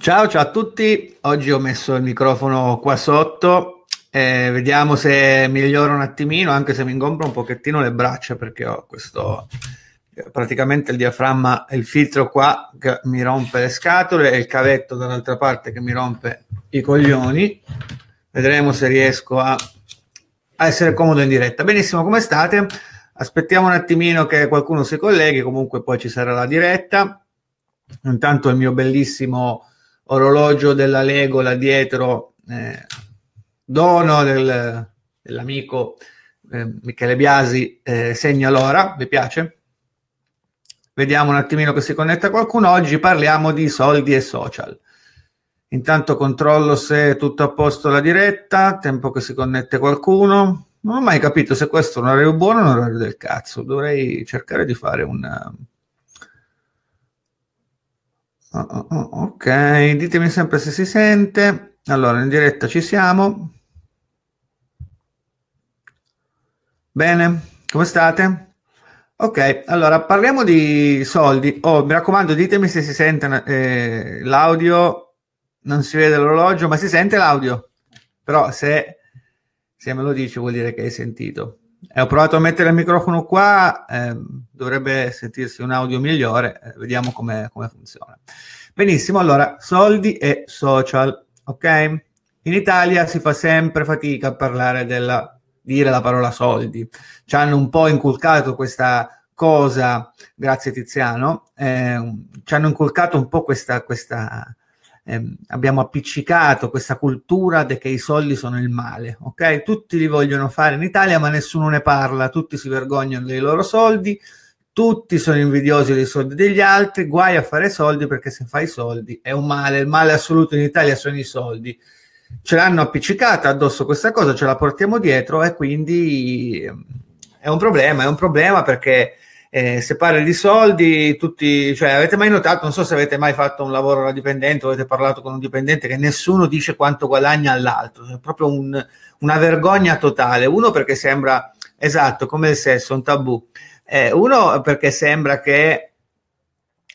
Ciao, ciao a tutti. Oggi ho messo il microfono qua sotto. Eh, vediamo se migliora un attimino, anche se mi ingombro un pochettino le braccia perché ho questo praticamente il diaframma e il filtro qua che mi rompe le scatole e il cavetto dall'altra parte che mi rompe i coglioni. Vedremo se riesco a, a essere comodo in diretta. Benissimo, come state? Aspettiamo un attimino che qualcuno si colleghi, comunque poi ci sarà la diretta. Intanto il mio bellissimo orologio della Lego là dietro, eh, dono del, dell'amico eh, Michele Biasi, eh, segna l'ora, vi piace? Vediamo un attimino che si connetta qualcuno. Oggi parliamo di soldi e social. Intanto controllo se è tutto a posto la diretta, tempo che si connette qualcuno. Non ho mai capito se questo è un orario buono o un orario del cazzo. Dovrei cercare di fare un Oh, ok, ditemi sempre se si sente. Allora, in diretta ci siamo. Bene, come state? Ok, allora parliamo di soldi. Oh, mi raccomando, ditemi se si sente eh, l'audio. Non si vede l'orologio, ma si sente l'audio. Però se, se me lo dice vuol dire che hai sentito. Eh, ho provato a mettere il microfono qua, eh, dovrebbe sentirsi un audio migliore, eh, vediamo come funziona. Benissimo, allora, soldi e social, ok? In Italia si fa sempre fatica a parlare della, dire la parola soldi. Ci hanno un po' inculcato questa cosa, grazie Tiziano, eh, ci hanno inculcato un po' questa, questa eh, abbiamo appiccicato questa cultura de che i soldi sono il male, ok? Tutti li vogliono fare in Italia, ma nessuno ne parla, tutti si vergognano dei loro soldi, tutti sono invidiosi dei soldi degli altri, guai a fare soldi perché se fai soldi è un male, il male assoluto in Italia sono i soldi. Ce l'hanno appiccicata addosso questa cosa, ce la portiamo dietro e quindi ehm, è un problema, è un problema perché eh, se parli di soldi, tutti, cioè avete mai notato, non so se avete mai fatto un lavoro da dipendente o avete parlato con un dipendente che nessuno dice quanto guadagna all'altro, è proprio un, una vergogna totale, uno perché sembra, esatto, come il sesso, un tabù, eh, uno perché sembra che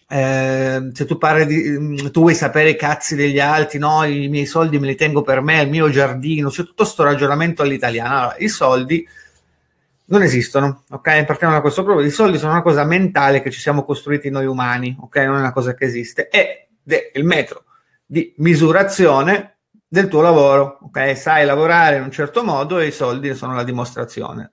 eh, se tu parli di, mm, tu vuoi sapere i cazzi degli altri, no, i miei soldi me li tengo per me, il mio giardino, c'è tutto questo ragionamento all'italiana, allora, i soldi non esistono, ok? Partiamo da questo problema. I soldi sono una cosa mentale che ci siamo costruiti noi umani, ok? Non è una cosa che esiste. È il metro di misurazione del tuo lavoro, ok? Sai lavorare in un certo modo e i soldi sono la dimostrazione.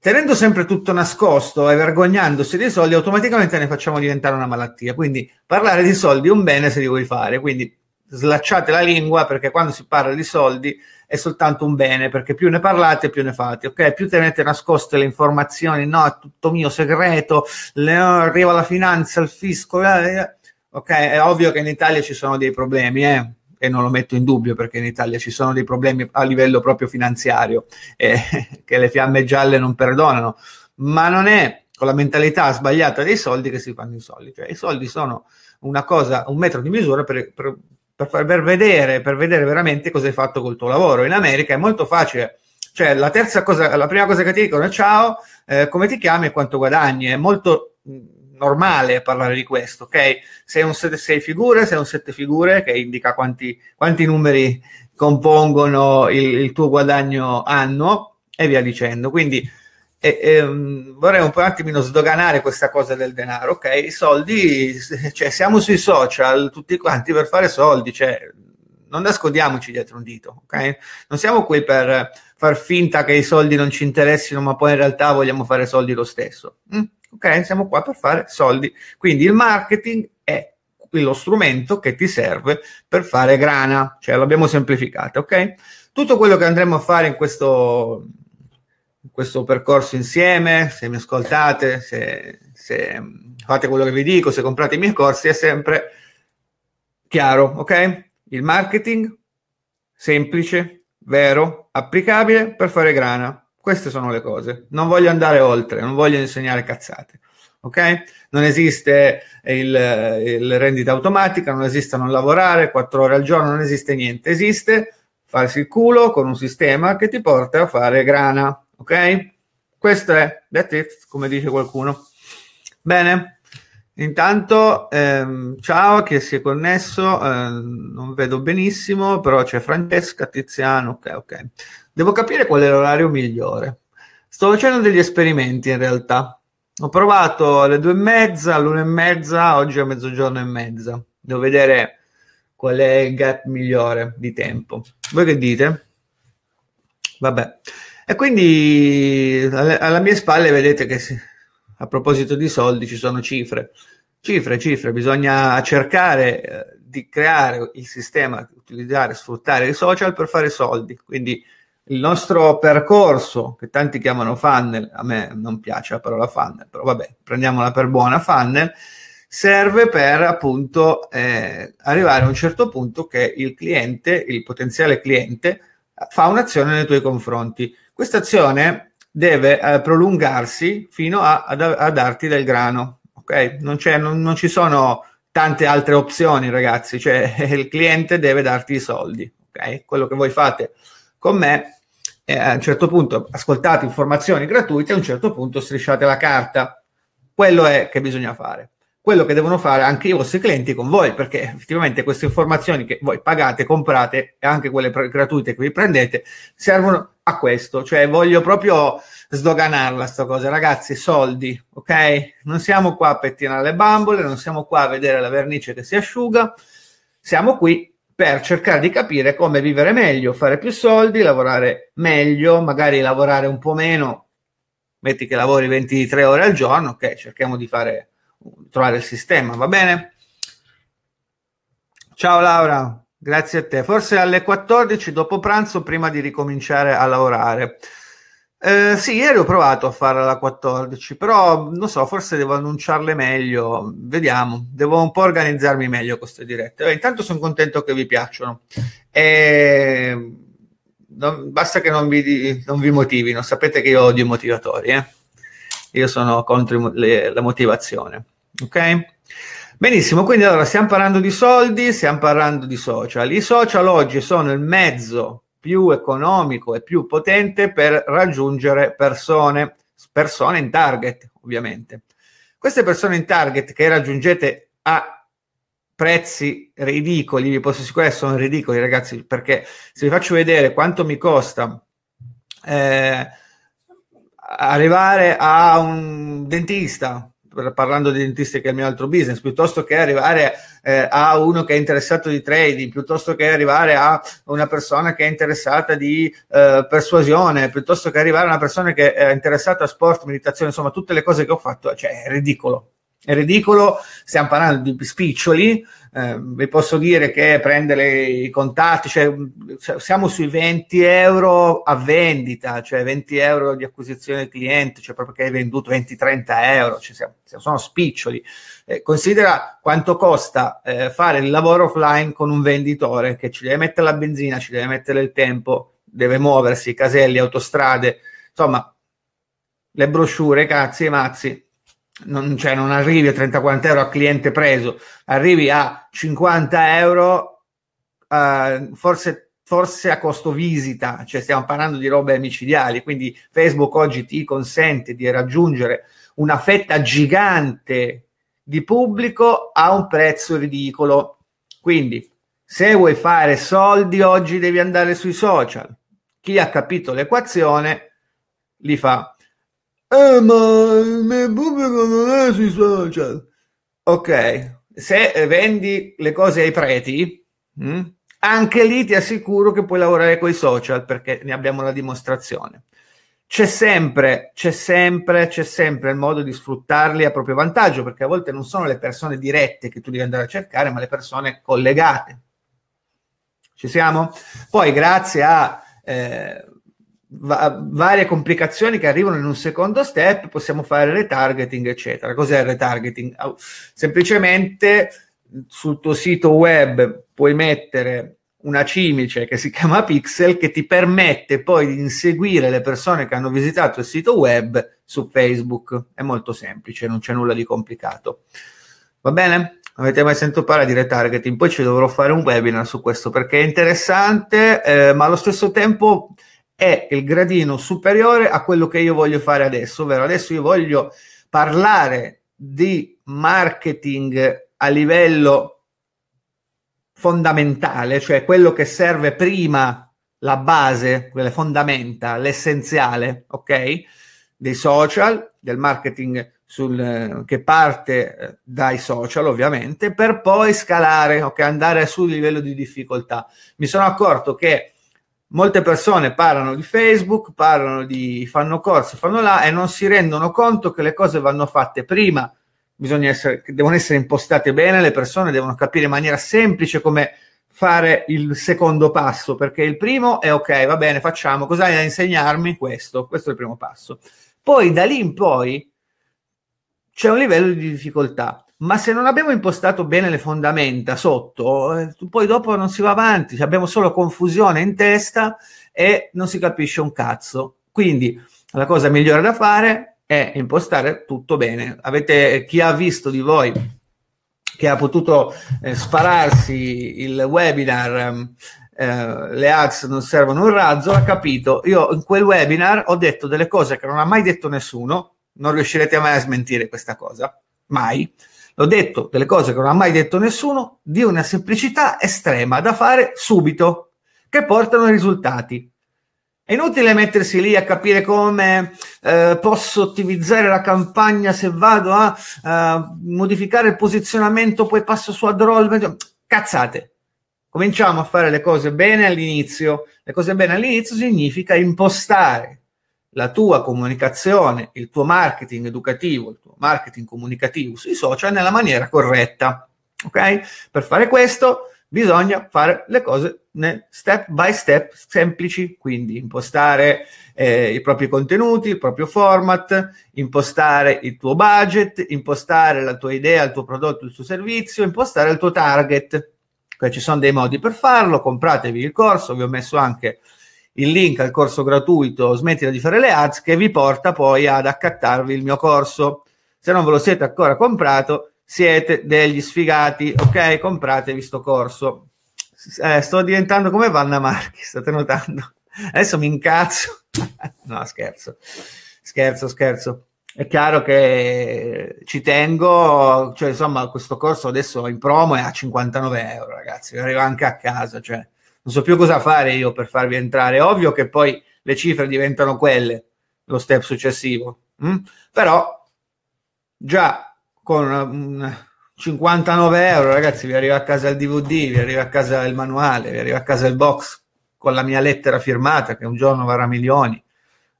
Tenendo sempre tutto nascosto e vergognandosi dei soldi, automaticamente ne facciamo diventare una malattia. Quindi parlare di soldi è un bene se li vuoi fare. Quindi slacciate la lingua perché quando si parla di soldi è soltanto un bene, perché più ne parlate, più ne fate, ok? Più tenete nascoste le informazioni, no, è tutto mio segreto, le, no, arriva la finanza, il fisco, eh, eh, ok? È ovvio che in Italia ci sono dei problemi, eh? E non lo metto in dubbio perché in Italia ci sono dei problemi a livello proprio finanziario eh, che le fiamme gialle non perdonano, ma non è con la mentalità sbagliata dei soldi che si fanno i soldi, cioè i soldi sono una cosa, un metro di misura per, per per, per, vedere, per vedere veramente cosa hai fatto col tuo lavoro. In America è molto facile. Cioè, la terza cosa, la prima cosa che ti dicono è ciao, eh, come ti chiami e quanto guadagni. È molto mm, normale parlare di questo, ok? Sei un 6 figure, sei un 7 figure che indica quanti, quanti numeri compongono il, il tuo guadagno annuo e via dicendo. Quindi e, e, ehm, vorrei un po' attimino sdoganare questa cosa del denaro, ok? I soldi, cioè siamo sui social tutti quanti per fare soldi, cioè non nascondiamoci dietro un dito, ok? Non siamo qui per far finta che i soldi non ci interessino, ma poi in realtà vogliamo fare soldi lo stesso. Mm? ok? Siamo qua per fare soldi. Quindi il marketing è lo strumento che ti serve per fare grana, cioè l'abbiamo semplificato, ok? Tutto quello che andremo a fare in questo questo percorso insieme, se mi ascoltate, se, se, fate quello che vi dico, se comprate i miei corsi, è sempre chiaro, ok? Il marketing semplice, vero, applicabile per fare grana. Queste sono le cose. Non voglio andare oltre, non voglio insegnare cazzate. Ok? Non esiste il, il rendita automatica, non esiste non lavorare 4 ore al giorno, non esiste niente. Esiste farsi il culo con un sistema che ti porta a fare grana, Ok? Questo è that it, come dice qualcuno. Bene, intanto ehm, ciao chi si è connesso, ehm, non vedo benissimo, però c'è Francesca, Tiziano, ok, ok. Devo capire qual è l'orario migliore. Sto facendo degli esperimenti in realtà. Ho provato alle due e mezza, all'una e mezza, oggi a mezzogiorno e mezza. Devo vedere qual è il gap migliore di tempo. Voi che dite? Vabbè. E quindi alla mia spalle vedete che a proposito di soldi ci sono cifre, cifre, cifre, bisogna cercare eh, di creare il sistema, utilizzare, sfruttare i social per fare soldi. Quindi il nostro percorso, che tanti chiamano funnel, a me non piace la parola funnel, però vabbè, prendiamola per buona funnel, serve per appunto eh, arrivare a un certo punto che il cliente, il potenziale cliente, fa un'azione nei tuoi confronti questa azione deve eh, prolungarsi fino a, a, a, darti del grano, ok? Non, non, non, ci sono tante altre opzioni, ragazzi, cioè il cliente deve darti i soldi, ok? Quello che voi fate con me è eh, a un certo punto ascoltate informazioni gratuite, a un certo punto strisciate la carta. Quello è che bisogna fare quello che devono fare anche i vostri clienti con voi, perché effettivamente queste informazioni che voi pagate, comprate e anche quelle pre- gratuite che vi prendete servono a questo, cioè voglio proprio sdoganarla sta cosa, ragazzi, soldi, ok? Non siamo qua a pettinare le bambole, non siamo qua a vedere la vernice che si asciuga, siamo qui per cercare di capire come vivere meglio, fare più soldi, lavorare meglio, magari lavorare un po' meno, metti che lavori 23 ore al giorno, ok, cerchiamo di fare trovare il sistema, va bene? Ciao Laura, grazie a te. Forse alle 14 dopo pranzo prima di ricominciare a lavorare. Eh, sì, ieri ho provato a fare alla 14, però non so, forse devo annunciarle meglio, vediamo, devo un po' organizzarmi meglio queste dirette. Beh, intanto sono contento che vi piacciono. E... Non, basta che non vi, non vi motivino, sapete che io odio i motivatori, eh? io sono contro le, la motivazione. Ok? Benissimo, quindi allora stiamo parlando di soldi, stiamo parlando di social. I social oggi sono il mezzo più economico e più potente per raggiungere persone, persone in target, ovviamente. Queste persone in target che raggiungete a prezzi ridicoli, vi posso sicurare che sono ridicoli ragazzi, perché se vi faccio vedere quanto mi costa eh, arrivare a un dentista, parlando di dentisti che è il mio altro business, piuttosto che arrivare eh, a uno che è interessato di trading, piuttosto che arrivare a una persona che è interessata di eh, persuasione, piuttosto che arrivare a una persona che è interessata a sport, meditazione, insomma tutte le cose che ho fatto, cioè è ridicolo. È ridicolo, stiamo parlando di spiccioli, eh, vi posso dire che prendere i contatti, cioè, siamo sui 20 euro a vendita, cioè 20 euro di acquisizione cliente, cioè proprio che hai venduto 20-30 euro, cioè siamo, sono spiccioli. Eh, considera quanto costa eh, fare il lavoro offline con un venditore che ci deve mettere la benzina, ci deve mettere il tempo, deve muoversi, caselli, autostrade, insomma, le brochure, cazzi e mazzi non, cioè non arrivi a 30-40 euro a cliente preso, arrivi a 50 euro, eh, forse, forse a costo visita, cioè stiamo parlando di robe micidiali, quindi Facebook oggi ti consente di raggiungere una fetta gigante di pubblico a un prezzo ridicolo. Quindi se vuoi fare soldi oggi devi andare sui social. Chi ha capito l'equazione li fa eh, ma il mio pubblico non è sui social. Ok, se vendi le cose ai preti, mh, hm, anche lì ti assicuro che puoi lavorare con i social perché ne abbiamo la dimostrazione. C'è sempre, c'è sempre, c'è sempre il modo di sfruttarli a proprio vantaggio perché a volte non sono le persone dirette che tu devi andare a cercare, ma le persone collegate. Ci siamo? Poi grazie a... Eh, va- varie complicazioni che arrivano in un secondo step, possiamo fare retargeting, eccetera. Cos'è il retargeting? Semplicemente sul tuo sito web puoi mettere una cimice che si chiama Pixel che ti permette poi di inseguire le persone che hanno visitato il sito web su Facebook. È molto semplice, non c'è nulla di complicato. Va bene? Avete mai sentito parlare di retargeting? Poi ci dovrò fare un webinar su questo perché è interessante, eh, ma allo stesso tempo è il gradino superiore a quello che io voglio fare adesso, ovvero adesso io voglio parlare di marketing a livello fondamentale, cioè quello che serve prima la base, quelle fondamenta, l'essenziale, ok? Dei social, del marketing sul, che parte eh, dai social ovviamente, per poi scalare, ok? Andare sul livello di difficoltà. Mi sono accorto che molte persone parlano di Facebook, parlano di fanno corsi, fanno là e non si rendono conto che le cose vanno fatte prima, bisogna essere, devono essere impostate bene, le persone devono capire in maniera semplice come fare il secondo passo, perché il primo è ok, va bene, facciamo, cosa hai da insegnarmi? Questo, questo è il primo passo. Poi da lì in poi c'è un livello di difficoltà ma se non abbiamo impostato bene le fondamenta sotto, eh, poi dopo non si va avanti, abbiamo solo confusione in testa e non si capisce un cazzo. Quindi la cosa migliore da fare è impostare tutto bene. Avete chi ha visto di voi che ha potuto eh, spararsi il webinar eh, eh le ads non servono un razzo, ha capito. Io in quel webinar ho detto delle cose che non ha mai detto nessuno, non riuscirete mai a smentire questa cosa, mai ho detto delle cose che non ha mai detto nessuno, di una semplicità estrema da fare subito, che portano ai risultati. È inutile mettersi lì a capire come eh, posso ottimizzare la campagna se vado a, a modificare il posizionamento, poi passo su ad roll. Cazzate. Cominciamo a fare le cose bene all'inizio. Le cose bene all'inizio significa impostare la tua comunicazione, il tuo marketing educativo, il tuo marketing comunicativo sui social nella maniera corretta. Ok? Per fare questo bisogna fare le cose step by step semplici, quindi impostare eh, i propri contenuti, il proprio format, impostare il tuo budget, impostare la tua idea, il tuo prodotto, il tuo servizio, impostare il tuo target. Cioè, ci sono dei modi per farlo, compratevi il corso, vi ho messo anche il link al corso gratuito Smettila di fare le ads che vi porta poi ad accattarvi il mio corso. Se non ve lo siete ancora comprato, siete degli sfigati, ok? Compratevi sto corso. Eh, sto diventando come Vanna Marchi, state notando? Adesso mi incazzo. no, scherzo. Scherzo, scherzo. È chiaro che ci tengo, cioè insomma questo corso adesso in promo è a 59 euro ragazzi, arriva anche a casa, cioè non so più cosa fare io per farvi entrare. Ovvio che poi le cifre diventano quelle, lo step successivo, mh? Mm? però già con um, mm, 59 euro, ragazzi, vi arriva a casa il DVD, vi arriva a casa il manuale, vi arriva a casa il box con la mia lettera firmata che un giorno varrà milioni.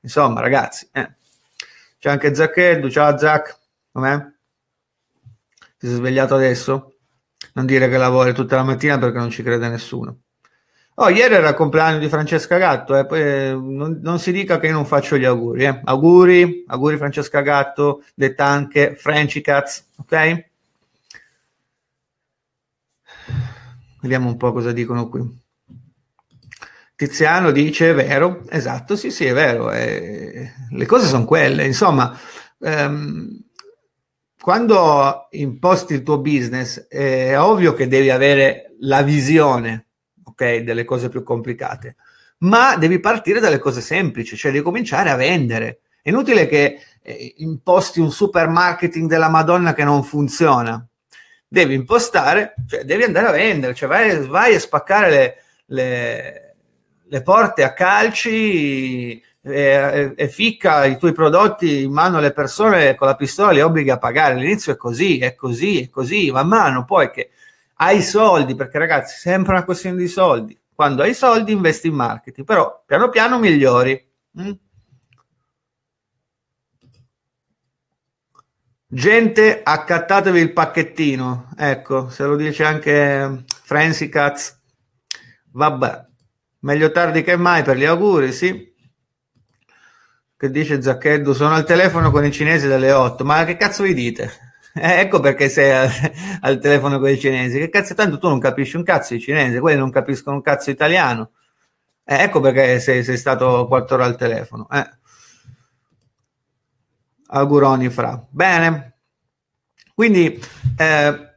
Insomma, ragazzi, eh. c'è anche Zaccheldu. Ciao Zac, com'è? Ti sei svegliato adesso? Non dire che lavori tutta la mattina perché non ci crede nessuno. Oh, ieri era il compleanno di Francesca Gatto, eh, poi, eh, non, non, si dica che non faccio gli auguri. Eh. Auguri, auguri Francesca Gatto, detta anche Frenchy Cats, ok? Vediamo un po' cosa dicono qui. Tiziano dice è vero, esatto, sì, sì, è vero, eh, le cose sono quelle, insomma, ehm, quando imposti il tuo business eh, è ovvio che devi avere la visione ok? Delle cose più complicate. Ma devi partire dalle cose semplici, cioè devi cominciare a vendere. È inutile che eh, imposti un super marketing della Madonna che non funziona. Devi impostare, cioè devi andare a vendere, cioè vai, vai a spaccare le, le, le, porte a calci e, e, e, ficca i tuoi prodotti in mano alle persone con la pistola e li obbliga a pagare. All'inizio è così, è così, è così, man mano poi che hai soldi, perché ragazzi, sempre una questione di soldi. Quando hai soldi investi in marketing, però piano piano migliori. Mm? Gente, accattatevi il pacchettino. Ecco, se lo dice anche Frenzy Katz. Vabbè, meglio tardi che mai per gli auguri, sì. Che dice Zacchetto, sono al telefono con i cinesi dalle 8. Ma che cazzo vi dite? Eh, ecco perché sei al, al telefono con i cinesi. Che cazzo, tanto tu non capisci un cazzo di cinese, quelli non capiscono un cazzo italiano. Eh, ecco perché sei, sei, stato quattro ore al telefono. Eh. Auguroni fra. Bene. Quindi eh,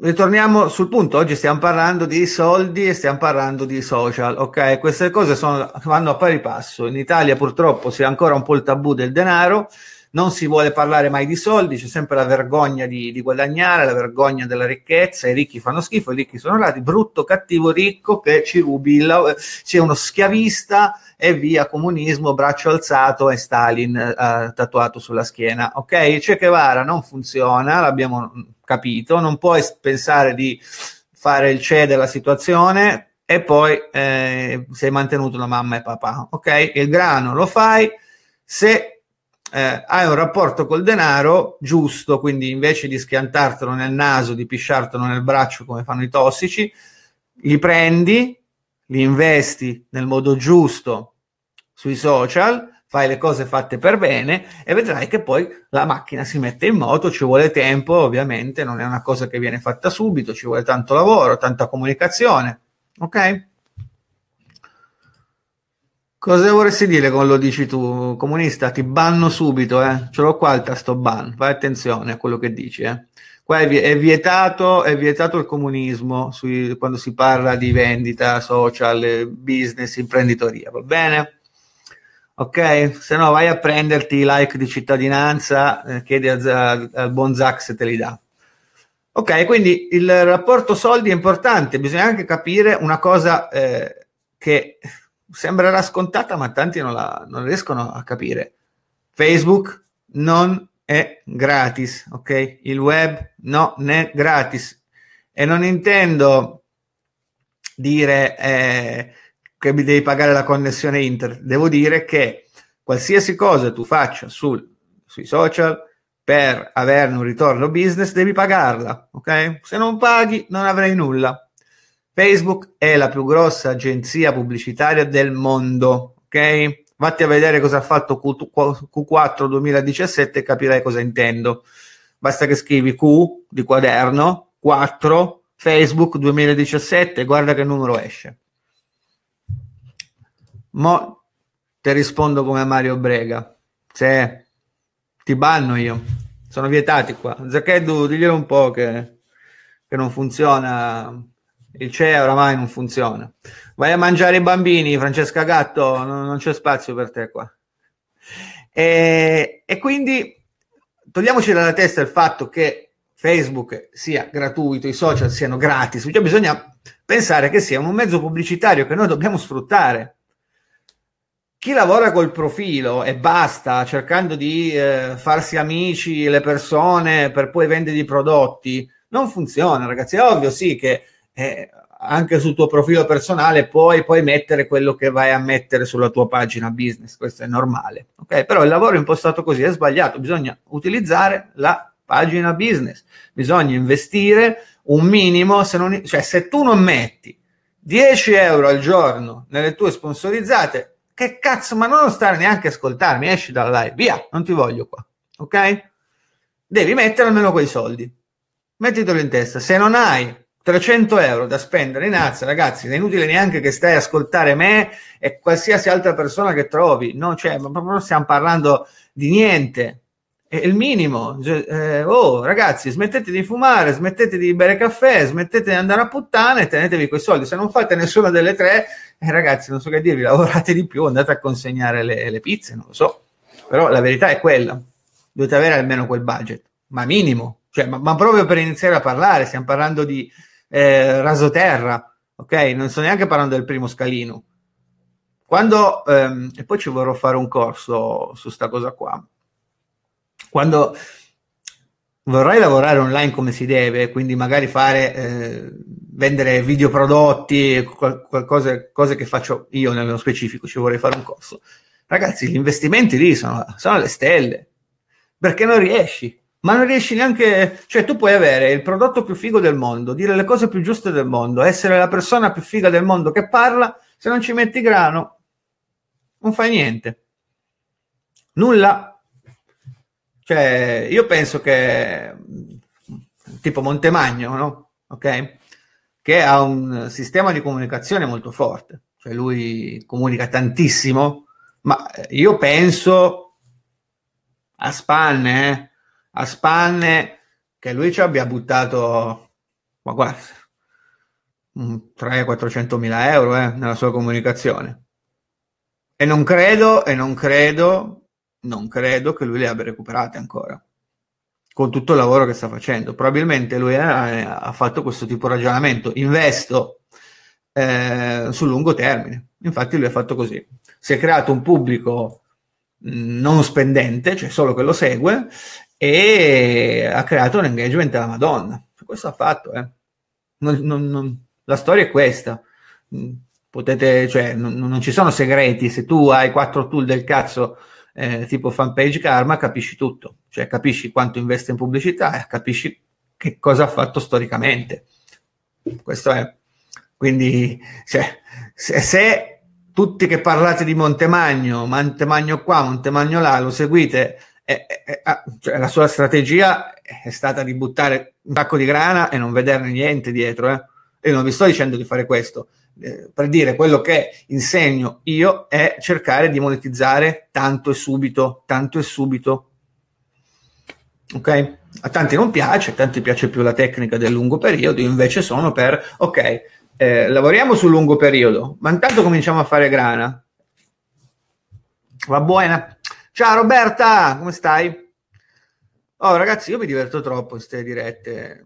ritorniamo sul punto. Oggi stiamo parlando di soldi e stiamo parlando di social. Ok, queste cose sono, vanno a pari passo. In Italia purtroppo si ha ancora un po' il tabù del denaro non si vuole parlare mai di soldi, c'è sempre la vergogna di, di guadagnare, la vergogna della ricchezza, i ricchi fanno schifo, i ricchi sono lati, brutto, cattivo, ricco che ci rubi, il, sia uno schiavista e via comunismo, braccio alzato e Stalin eh, tatuato sulla schiena, ok? C'è Che vara, non funziona, l'abbiamo capito, non puoi pensare di fare il c'è della situazione e poi eh, sei mantenuto da mamma e papà, ok? Il grano lo fai, se eh, hai un rapporto col denaro giusto, quindi invece di schiantartelo nel naso, di pisciartelo nel braccio come fanno i tossici, li prendi, li investi nel modo giusto sui social, fai le cose fatte per bene e vedrai che poi la macchina si mette in moto, ci vuole tempo, ovviamente non è una cosa che viene fatta subito, ci vuole tanto lavoro, tanta comunicazione, ok? Cosa vorresti dire con lo dici tu, comunista? Ti banno subito, eh? Ce l'ho qua il tasto ban, fai attenzione a quello che dici, eh? Qua è, vietato, è vietato, il comunismo sui, quando si parla di vendita, social, business, imprenditoria, va bene? Ok? Se no vai a prenderti i like di cittadinanza, eh, chiedi al a, buon Zac se te li dà. Ok, quindi il rapporto soldi è importante, bisogna anche capire una cosa eh, che sembrerà scontata, ma tanti non, la, non riescono a capire. Facebook non è gratis, ok? Il web non è gratis. E non intendo dire eh, che mi devi pagare la connessione internet, devo dire che qualsiasi cosa tu faccia sul, sui social per averne un ritorno business devi pagarla, ok? Se non paghi non avrai nulla. Facebook è la più grossa agenzia pubblicitaria del mondo, ok? Vatti a vedere cosa ha fatto Q4 2017 e capirai cosa intendo. Basta che scrivi Q di quaderno 4 Facebook 2017, guarda che numero esce. Mo te rispondo come Mario Brega. Se ti banno io, sono vietati qua. Zacchedu, diglielo un po' che, che non funziona il CE oramai non funziona. Vai a mangiare i bambini, Francesca Gatto, non, non c'è spazio per te qua. E, e quindi togliamoci dalla testa il fatto che Facebook sia gratuito, i social siano gratis, cioè bisogna pensare che sia un mezzo pubblicitario che noi dobbiamo sfruttare. Chi lavora col profilo e basta, cercando di eh, farsi amici le persone per poi vendere i prodotti, non funziona, ragazzi. È ovvio, sì, che eh, anche sul tuo profilo personale poi puoi mettere quello che vai a mettere sulla tua pagina business, questo è normale. Ok, però il lavoro impostato così è sbagliato, bisogna utilizzare la pagina business, bisogna investire un minimo, se non, cioè se tu non metti 10 euro al giorno nelle tue sponsorizzate, che cazzo, ma non stare neanche a ascoltarmi, esci dalla live, via, non ti voglio qua, ok? Devi mettere almeno quei soldi, mettitelo in testa, se non hai 300 euro da spendere in azza, ragazzi, è inutile neanche che stai a ascoltare me e qualsiasi altra persona che trovi, non c'è, ma proprio stiamo parlando di niente, è il minimo. Cioè, eh, oh, ragazzi, smettete di fumare, smettete di bere caffè, smettete di andare a puttana e tenetevi quei soldi. Se non fate nessuna delle tre, eh, ragazzi, non so che dirvi, lavorate di più, andate a consegnare le, le pizze, non lo so. Però la verità è quella, dovete avere almeno quel budget, ma minimo. Cioè, ma, ma proprio per iniziare a parlare, stiamo parlando di eh, rasoterra, ok? Non sto neanche parlando del primo scalino. Quando, ehm, e poi ci vorrò fare un corso su sta cosa qua, quando vorrai lavorare online come si deve, quindi magari fare, eh, vendere videoprodotti, qual- qualcosa, cose che faccio io nello specifico, ci vorrei fare un corso. Ragazzi, gli investimenti lì sono, sono alle stelle, perché non riesci, ma non riesci neanche, cioè tu puoi avere il prodotto più figo del mondo, dire le cose più giuste del mondo, essere la persona più figa del mondo che parla, se non ci metti grano non fai niente. Nulla. Cioè, io penso che tipo Montemagno, no? Ok? Che ha un sistema di comunicazione molto forte, cioè lui comunica tantissimo, ma io penso a spanne, eh? a spanne che lui ci abbia buttato, ma guarda, 300-400 mila euro eh, nella sua comunicazione. E non credo, e non credo, non credo che lui le abbia recuperate ancora con tutto il lavoro che sta facendo. Probabilmente lui ha, eh, ha fatto questo tipo di ragionamento, investo eh, sul lungo termine. Infatti lui ha fatto così. Si è creato un pubblico mm, non spendente, cioè solo che lo segue, e ha creato un engagement della Madonna. Questo ha fatto, eh. non, non, non, la storia è questa. Mm, potete, cioè, non, ci sono segreti. Se tu hai quattro tool del cazzo, eh, tipo fanpage karma, capisci tutto. Cioè, capisci quanto investe in pubblicità e capisci che cosa ha fatto storicamente. Questo è. Quindi, cioè, se, se tutti che parlate di Montemagno, Montemagno qua, Montemagno là, lo seguite è, è, è, cioè, la sua strategia è stata di buttare un sacco di grana e non vederne niente dietro. Eh. Io non vi sto dicendo di fare questo, eh, per dire quello che insegno io è cercare di monetizzare tanto e subito, tanto e subito. Ok? A tanti non piace, a tanti piace più la tecnica del lungo periodo, io invece sono per, ok, eh, lavoriamo sul lungo periodo, ma intanto cominciamo a fare grana. Va buona. Ciao Roberta, come stai? Oh ragazzi, io mi diverto troppo in queste dirette.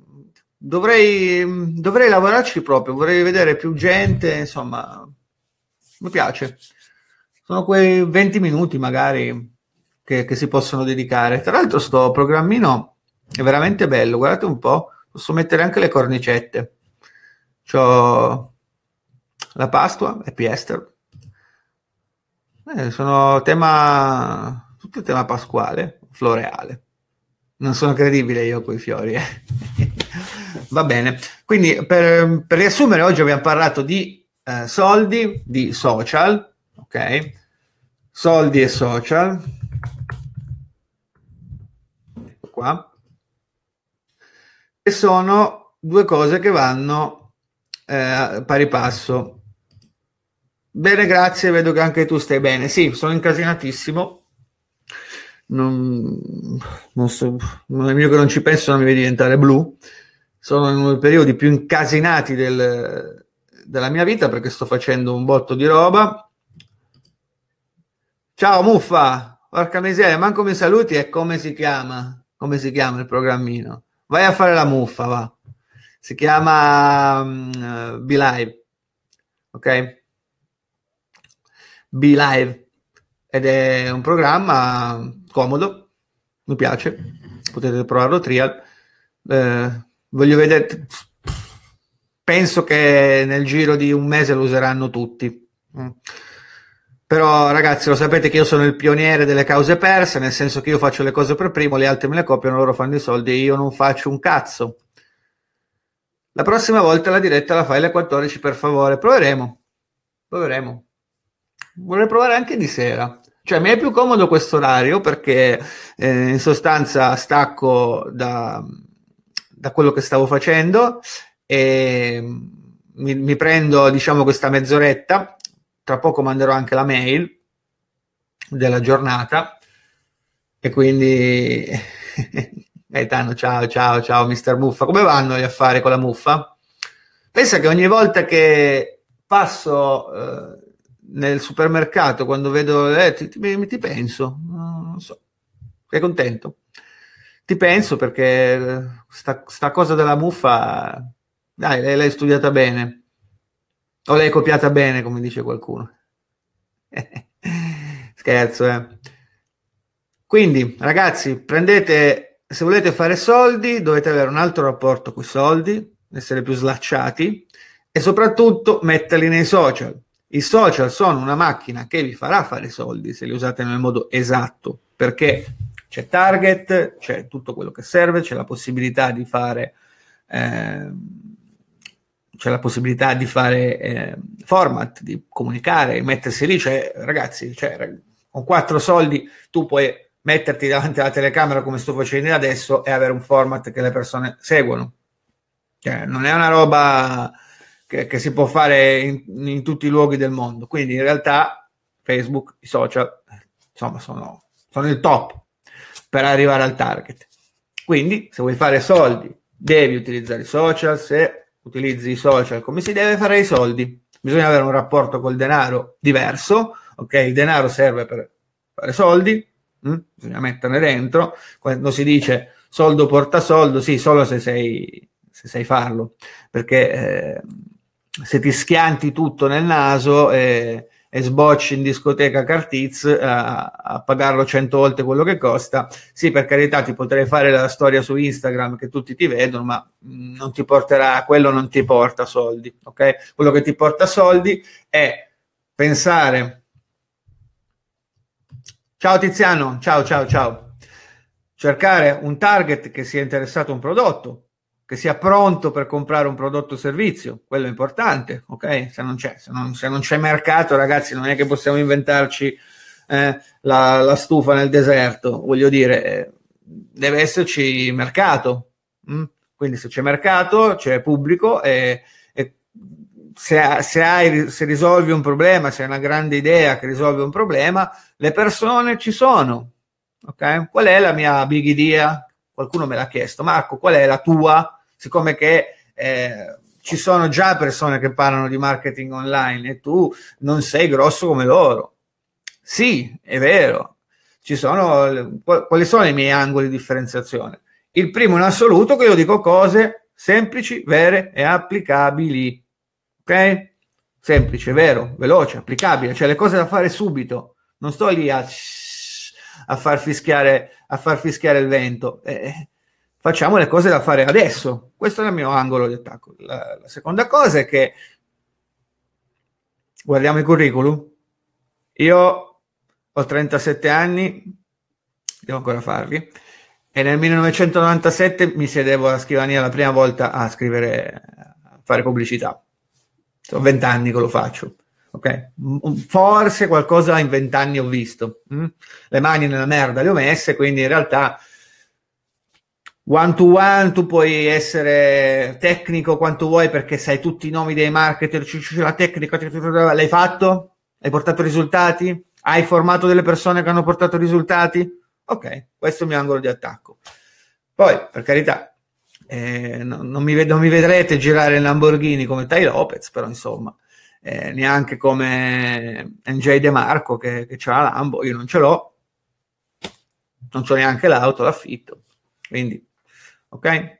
Dovrei, dovrei lavorarci proprio, vorrei vedere più gente, insomma, mi piace. Sono quei 20 minuti magari che, che si possono dedicare. Tra l'altro sto programmino è veramente bello, guardate un po', posso mettere anche le cornicette. C'ho la pastua è Piester, eh, sono tema, tutto tema pasquale, floreale. Non sono credibile io con i fiori. Eh. Va bene, quindi per, per, riassumere, oggi abbiamo parlato di eh, soldi, di social, ok? Soldi e social. Ecco qua. E sono due cose che vanno eh, pari passo Bene, grazie, vedo che anche tu stai bene. Sì, sono incasinatissimo. Non, non so, non è mio che non ci penso, non mi vedi diventare blu. Sono in uno dei periodi più incasinati del, della mia vita perché sto facendo un botto di roba. Ciao Muffa, porca miseria, manco mi saluti e come si chiama? Come si chiama il programmino? Vai a fare la muffa, va. Si chiama um, uh, Be Live. Ok? Be Live ed è un programma comodo, mi piace, potete provarlo trial. Eh, voglio vedere, penso che nel giro di un mese lo useranno tutti. Mm. Però ragazzi, lo sapete che io sono il pioniere delle cause perse, nel senso che io faccio le cose per primo, le altre me le copiano, loro fanno i soldi, io non faccio un cazzo. La prossima volta la diretta la fai alle 14, per favore. Proveremo. Proveremo vorrei provare anche di sera. Cioè, mi è più comodo questo orario perché eh, in sostanza stacco da, da, quello che stavo facendo e mi, mi prendo, diciamo, questa mezz'oretta. Tra poco manderò anche la mail della giornata e quindi Gaetano ciao ciao ciao mister Muffa come vanno gli affari con la Muffa? pensa che ogni volta che passo eh, nel supermercato quando vedo eh, ti, ti, ti penso, non so, sei contento? Ti penso perché eh, sta, sta cosa della muffa, dai, lei l'hai studiata bene, o l'hai copiata bene, come dice qualcuno. Scherzo, eh. Quindi, ragazzi, prendete, se volete fare soldi, dovete avere un altro rapporto con i soldi, essere più slacciati e soprattutto metterli nei social i social sono una macchina che vi farà fare soldi se li usate nel modo esatto, perché c'è target, c'è tutto quello che serve, c'è la possibilità di fare, eh, c'è la possibilità di fare eh, format, di comunicare, mettersi lì, cioè, ragazzi, cioè, con quattro soldi tu puoi metterti davanti alla telecamera come sto facendo adesso e avere un format che le persone seguono. Cioè, non è una roba che, che si può fare in, in, tutti i luoghi del mondo. Quindi in realtà Facebook, i social, insomma, sono, sono il top per arrivare al target. Quindi se vuoi fare soldi, devi utilizzare i social, se utilizzi i social come si deve fare i soldi. Bisogna avere un rapporto col denaro diverso, ok? Il denaro serve per fare soldi, mh? Mm? bisogna metterne dentro. Quando si dice soldo porta soldo, sì, solo se sei, se sai farlo, perché eh, se ti schianti tutto nel naso e, e sbocci in discoteca Cartiz eh, a, a, pagarlo 100 volte quello che costa, sì, per carità, ti potrei fare la storia su Instagram che tutti ti vedono, ma mm, non ti porterà, quello non ti porta soldi, ok? Quello che ti porta soldi è pensare. Ciao Tiziano, ciao ciao ciao. Cercare un target che sia interessato a un prodotto, che sia pronto per comprare un prodotto o servizio, quello è importante, ok? Se non c'è, se non, se non c'è mercato, ragazzi, non è che possiamo inventarci eh, la, la, stufa nel deserto, voglio dire, deve esserci mercato. Mh? Mm? Quindi se c'è mercato, c'è pubblico e, e se, se, hai, se risolvi un problema, se hai una grande idea che risolve un problema, le persone ci sono. Ok? Qual è la mia big idea? Qualcuno me l'ha chiesto, Marco, qual è la tua? siccome che eh, ci sono già persone che parlano di marketing online e tu non sei grosso come loro. Sì, è vero. Ci sono quali sono i miei angoli di differenziazione? Il primo in assoluto che io dico cose semplici, vere e applicabili. Ok? Semplice, vero, veloce, applicabile, cioè le cose da fare subito. Non sto lì a, a far fischiare a far fischiare il vento. Eh, facciamo le cose da fare adesso. Questo è il mio angolo di attacco. La, la seconda cosa è che guardiamo il curriculum. Io ho 37 anni, devo ancora farli, e nel 1997 mi sedevo alla scrivania la prima volta a scrivere, a fare pubblicità. Sono 20 anni che lo faccio. Okay. Forse qualcosa in vent'anni ho visto. Mm? Le mani nella merda le ho messe, quindi in realtà one to one, tu puoi essere tecnico quanto vuoi perché sai tutti i nomi dei marketer, c'è la tecnica, l'hai fatto? Hai portato risultati? Hai formato delle persone che hanno portato risultati? Ok, questo è il mio angolo di attacco. Poi, per carità, eh, non, non, mi, non, mi, vedrete girare il Lamborghini come Tai Lopez, però insomma, eh, neanche come NJ De Marco che, che c'ha la Lambo, io non ce l'ho, non ho neanche l'auto, l'affitto. Quindi Ok?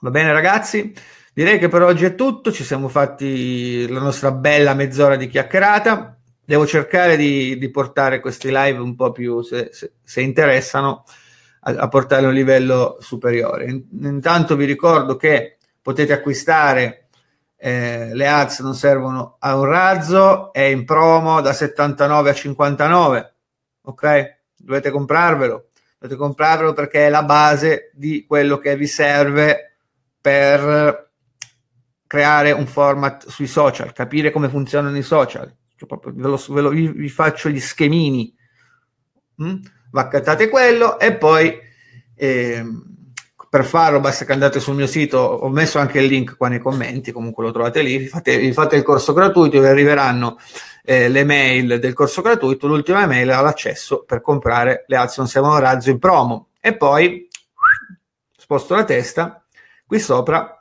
Va bene ragazzi? Direi che per oggi è tutto, ci siamo fatti la nostra bella mezz'ora di chiacchierata. Devo cercare di, di portare questi live un po' più, se, se, se interessano, a, a portare a un livello superiore. Intanto vi ricordo che potete acquistare eh, le ads non servono a un razzo, è in promo da 79 a 59, ok? Dovete comprarvelo potete comprarlo perché è la base di quello che vi serve per creare un format sui social, capire come funzionano i social. Cioè, proprio, ve lo, ve lo, vi, vi, faccio gli schemini. Mm? Vaccattate quello e poi... Ehm, per farlo basta che andate sul mio sito, ho messo anche il link qua nei commenti, comunque lo trovate lì, fate, fate il corso gratuito, vi arriveranno eh, le mail del corso gratuito, l'ultima mail ha l'accesso per comprare le Alzon 7 Razzo in promo. E poi sposto la testa, qui sopra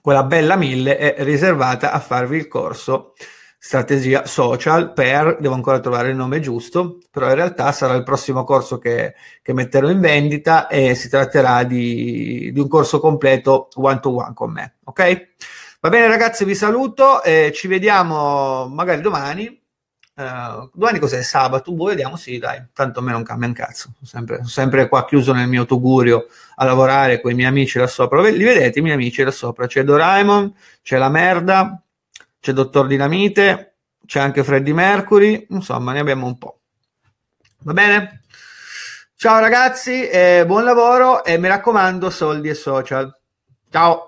quella bella mille è riservata a farvi il corso strategia social per, devo ancora trovare il nome giusto, però in realtà sarà il prossimo corso che, che metterò in vendita e si tratterà di, di un corso completo one to one con me, ok? Va bene ragazzi, vi saluto, eh, ci vediamo magari domani. Uh, domani cos'è? Sabato? Boh, vediamo, sì, dai, tanto a me non cambia un cazzo. Sono sempre, sempre qua chiuso nel mio tugurio a lavorare con i miei amici là sopra. Li vedete i miei amici là sopra? C'è Doraemon, c'è la merda, c'è Dottor Dinamite, c'è anche Freddy Mercury, insomma ne abbiamo un po'. Va bene? Ciao ragazzi, eh, buon lavoro e mi raccomando soldi e social. Ciao!